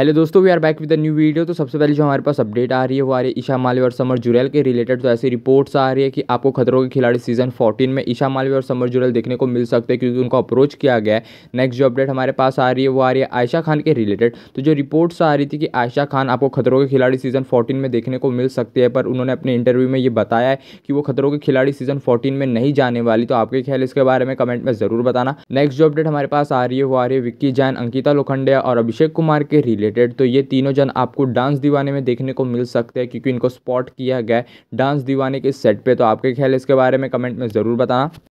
hello दोस्तों we are back with new video तो सबसे पहले जो हमारे पास अपडेट आ रही है वो आ रही है ईशा मालवी और समर जुरैल के रिलेटेड तो ऐसी रिपोर्ट्स आ रही है कि आपको खतरों के खिलाड़ी सीजन 14 में ईशा मालवी और समर जुरैल देखने को मिल सकते हैं क्योंकि उनको अप्रोच किया गया है नेक्स्ट जो अपडेट हमारे पास आ रही है वो आ रही है आयशा खान के रिलेटेड तो जो रिपोर्ट्स आ रही थी कि आयशा खान आपको खतरों के खिलाड़ी सीजन फोर्टीन में देखने को मिल सकती है पर उन्होंने अपने इंटरव्यू में ये बताया है कि वो खतरों के खिलाड़ी सीजन फोर्टीन में नहीं जाने वाली तो आपके ख्याल इसके बारे में कमेंट में ज़रूर बताना नेक्स्ट जो अपडेट हमारे पास आ रही है वो आ रही है विक्की जैन अंकिता लोखंडे और अभिषेक कुमार के रिलेटेड रिलेटेड तो ये तीनों जन आपको डांस दीवाने में देखने को मिल सकते हैं क्योंकि इनको स्पॉट किया गया डांस दीवाने के सेट पे तो आपके ख्याल इसके बारे में कमेंट में ज़रूर बताना